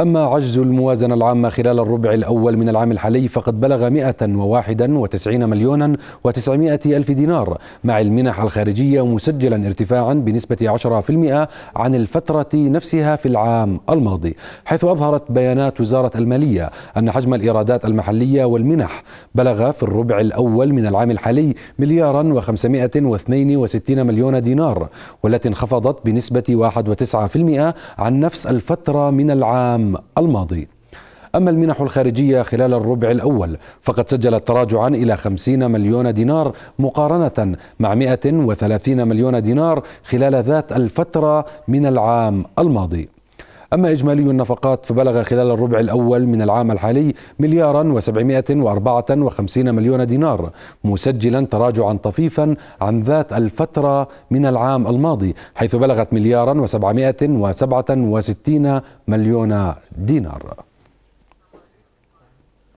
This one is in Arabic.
أما عجز الموازنة العامة خلال الربع الأول من العام الحالي فقد بلغ 191 مليونا و900 ألف دينار مع المنح الخارجية مسجلا ارتفاعا بنسبة 10% عن الفترة نفسها في العام الماضي حيث أظهرت بيانات وزارة المالية أن حجم الإيرادات المحلية والمنح بلغ في الربع الأول من العام الحالي مليارا و562 مليون دينار والتي انخفضت بنسبة 1.9% عن نفس الفترة من العام العام الماضي أما المنح الخارجية خلال الربع الأول فقد سجلت تراجعا إلى 50 مليون دينار مقارنة مع 130 مليون دينار خلال ذات الفترة من العام الماضي أما إجمالي النفقات فبلغ خلال الربع الأول من العام الحالي مليارا و وخمسين مليون دينار مسجلا تراجعا طفيفا عن ذات الفترة من العام الماضي حيث بلغت مليارا و وستين مليون دينار